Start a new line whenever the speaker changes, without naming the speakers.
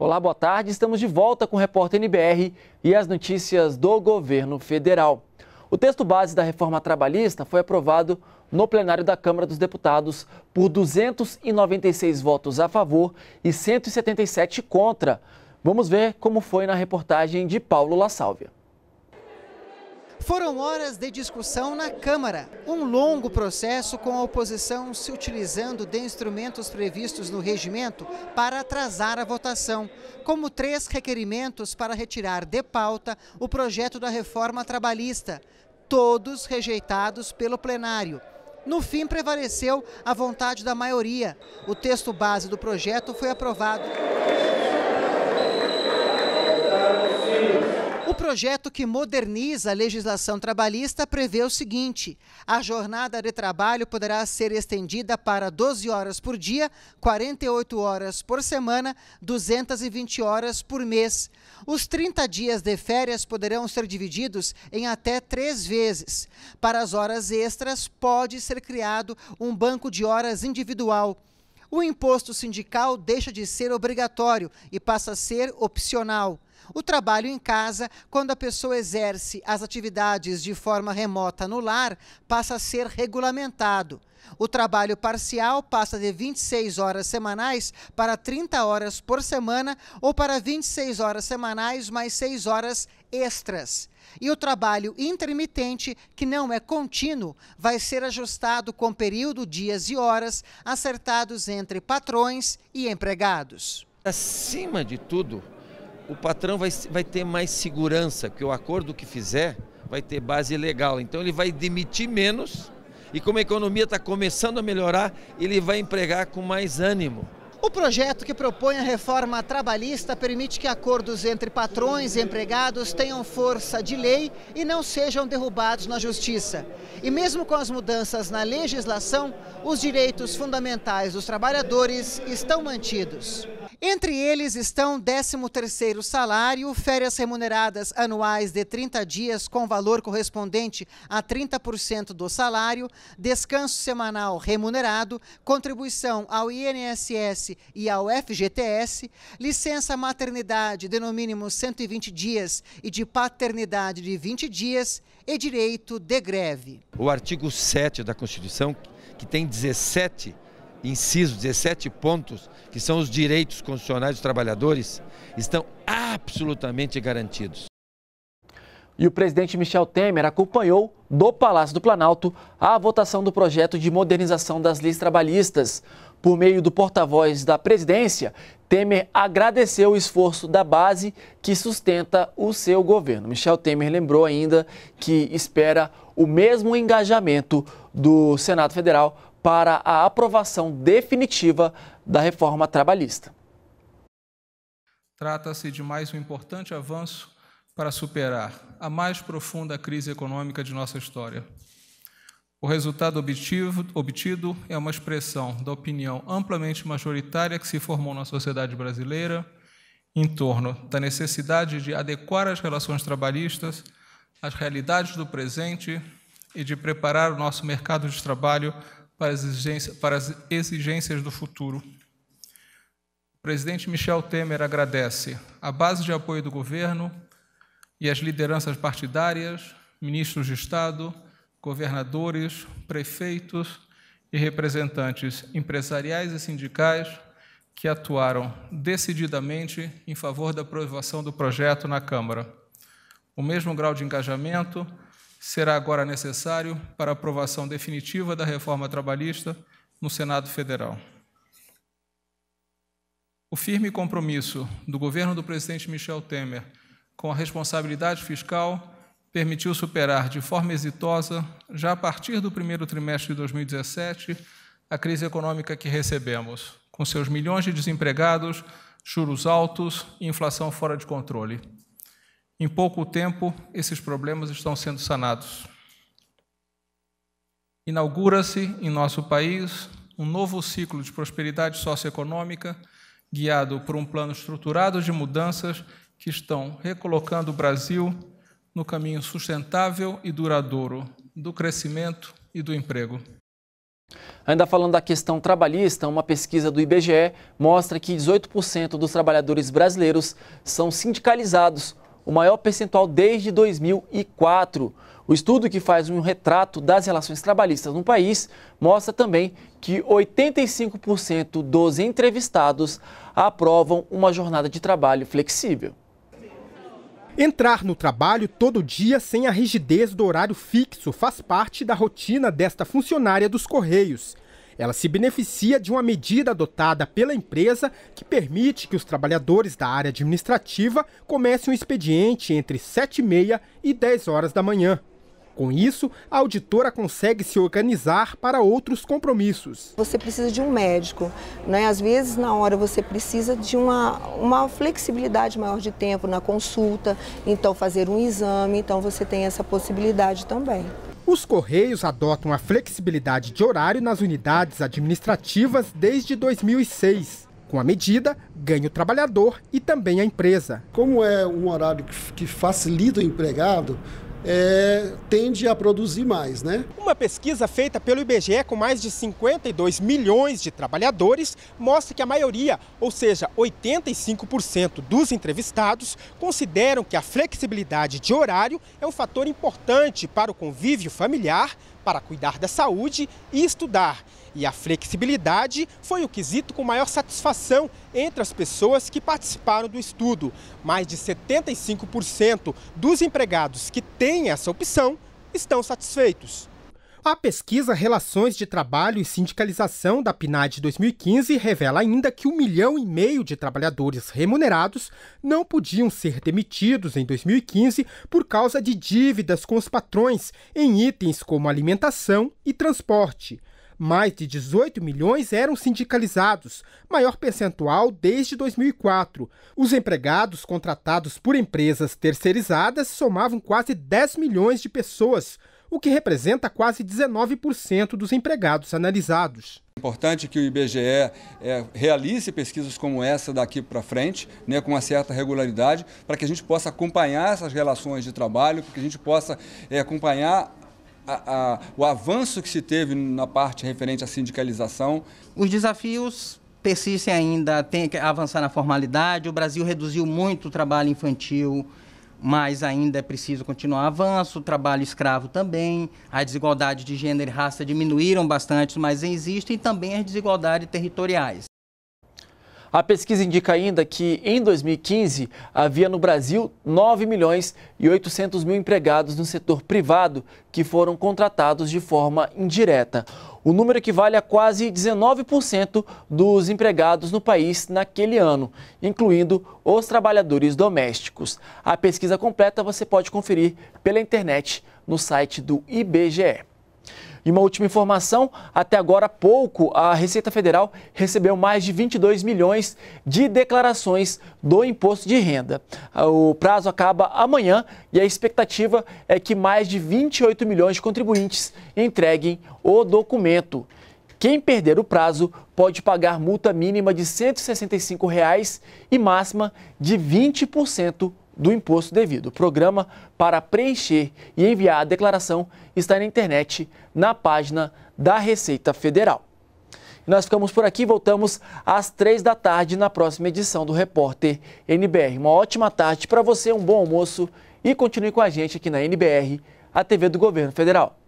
Olá, boa tarde. Estamos de volta com o repórter NBR e as notícias do governo federal. O texto base da reforma trabalhista foi aprovado no plenário da Câmara dos Deputados por 296 votos a favor e 177 contra. Vamos ver como foi na reportagem de Paulo La Sálvia.
Foram horas de discussão na Câmara, um longo processo com a oposição se utilizando de instrumentos previstos no regimento para atrasar a votação, como três requerimentos para retirar de pauta o projeto da reforma trabalhista, todos rejeitados pelo plenário. No fim, prevaleceu a vontade da maioria. O texto base do projeto foi aprovado. projeto que moderniza a legislação trabalhista prevê o seguinte: a jornada de trabalho poderá ser estendida para 12 horas por dia, 48 horas por semana, 220 horas por mês. Os 30 dias de férias poderão ser divididos em até três vezes. Para as horas extras, pode ser criado um banco de horas individual. O imposto sindical deixa de ser obrigatório e passa a ser opcional. O trabalho em casa, quando a pessoa exerce as atividades de forma remota no lar, passa a ser regulamentado. O trabalho parcial passa de 26 horas semanais para 30 horas por semana ou para 26 horas semanais mais 6 horas extras. E o trabalho intermitente, que não é contínuo, vai ser ajustado com período, dias e horas acertados
entre patrões e empregados. Acima de tudo, o patrão vai, vai ter mais segurança, porque o acordo que fizer vai ter base legal. Então ele vai demitir menos e como a economia está começando a melhorar, ele vai empregar com mais ânimo.
O projeto que propõe a reforma trabalhista permite que acordos entre patrões e empregados tenham força de lei e não sejam derrubados na justiça. E mesmo com as mudanças na legislação, os direitos fundamentais dos trabalhadores estão mantidos. Entre eles estão 13º salário, férias remuneradas anuais de 30 dias com valor correspondente a 30% do salário, descanso semanal remunerado, contribuição ao INSS e ao FGTS, licença maternidade de no mínimo 120 dias e de paternidade de 20 dias e direito de greve.
O artigo 7 da Constituição, que tem 17 Inciso 17 pontos, que são os direitos constitucionais dos trabalhadores, estão absolutamente garantidos. E o presidente Michel Temer acompanhou do Palácio do Planalto a votação do projeto de modernização das leis trabalhistas. Por meio do porta-voz da presidência, Temer agradeceu o esforço da base que sustenta o seu governo. Michel Temer lembrou ainda que espera o mesmo engajamento do Senado Federal para a aprovação definitiva da reforma trabalhista.
Trata-se de mais um importante avanço para superar a mais profunda crise econômica de nossa história. O resultado obtido, obtido é uma expressão da opinião amplamente majoritária que se formou na sociedade brasileira em torno da necessidade de adequar as relações trabalhistas às realidades do presente e de preparar o nosso mercado de trabalho para as, exigências, para as exigências do futuro. O presidente Michel Temer agradece a base de apoio do governo e as lideranças partidárias, ministros de Estado, governadores, prefeitos e representantes empresariais e sindicais que atuaram decididamente em favor da aprovação do projeto na Câmara. O mesmo grau de engajamento será agora necessário para aprovação definitiva da reforma trabalhista no Senado Federal. O firme compromisso do governo do presidente Michel Temer com a responsabilidade fiscal permitiu superar de forma exitosa, já a partir do primeiro trimestre de 2017, a crise econômica que recebemos, com seus milhões de desempregados, juros altos e inflação fora de controle. Em pouco tempo, esses problemas estão sendo sanados. Inaugura-se em nosso país um novo ciclo de prosperidade socioeconômica, guiado por um plano estruturado de mudanças que estão recolocando o Brasil no caminho sustentável e duradouro do crescimento e do emprego.
Ainda falando da questão trabalhista, uma pesquisa do IBGE mostra que 18% dos trabalhadores brasileiros são sindicalizados o maior percentual desde 2004. O estudo que faz um retrato das relações trabalhistas no país mostra também que 85%
dos entrevistados aprovam uma jornada de trabalho flexível. Entrar no trabalho todo dia sem a rigidez do horário fixo faz parte da rotina desta funcionária dos Correios. Ela se beneficia de uma medida adotada pela empresa que permite que os trabalhadores da área administrativa comecem um expediente entre 7h30 e 10 horas da manhã. Com isso, a auditora consegue se organizar para outros compromissos. Você precisa de um médico,
né? às vezes na hora você precisa de uma, uma flexibilidade maior de tempo na consulta, então fazer um exame, então você tem essa possibilidade também. Os
Correios adotam a flexibilidade de horário nas unidades administrativas desde 2006. Com a medida, ganha o trabalhador e também a empresa. Como é um horário que facilita o empregado, é, tende a produzir mais, né? Uma pesquisa feita pelo IBGE com mais de 52 milhões de trabalhadores mostra que a maioria, ou seja, 85% dos entrevistados, consideram que a flexibilidade de horário é um fator importante para o convívio familiar, para cuidar da saúde e estudar. E a flexibilidade foi o quesito com maior satisfação entre as pessoas que participaram do estudo. Mais de 75% dos empregados que têm essa opção estão satisfeitos. A pesquisa Relações de Trabalho e Sindicalização da PNAD 2015 revela ainda que um milhão e meio de trabalhadores remunerados não podiam ser demitidos em 2015 por causa de dívidas com os patrões em itens como alimentação e transporte. Mais de 18 milhões eram sindicalizados, maior percentual desde 2004. Os empregados contratados por empresas terceirizadas somavam quase 10 milhões de pessoas o que representa quase 19% dos empregados analisados.
É importante que o IBGE é, realize pesquisas como essa daqui para frente, né, com uma certa regularidade, para que a gente possa acompanhar essas relações de trabalho, para que a gente possa é, acompanhar a, a, o avanço que se teve na parte referente à sindicalização. Os desafios
persistem ainda, tem que avançar na formalidade. O Brasil reduziu muito o trabalho infantil
mas ainda é preciso continuar o avanço, o trabalho escravo também, a
desigualdade de gênero e raça diminuíram bastante, mas existem também as desigualdades territoriais. A pesquisa indica ainda que em 2015 havia no Brasil 9 milhões e 800 mil empregados no setor privado que foram contratados de forma indireta. O número equivale a quase 19% dos empregados no país naquele ano, incluindo os trabalhadores domésticos. A pesquisa completa você pode conferir pela internet no site do IBGE. E uma última informação: até agora há pouco, a Receita Federal recebeu mais de 22 milhões de declarações do imposto de renda. O prazo acaba amanhã e a expectativa é que mais de 28 milhões de contribuintes entreguem o documento. Quem perder o prazo pode pagar multa mínima de R$ 165 reais e máxima de 20% do imposto devido. O programa para preencher e enviar a declaração está na internet, na página da Receita Federal. Nós ficamos por aqui, voltamos às três da tarde na próxima edição do Repórter NBR. Uma ótima tarde para você, um bom almoço e continue com a gente aqui na NBR, a TV do Governo Federal.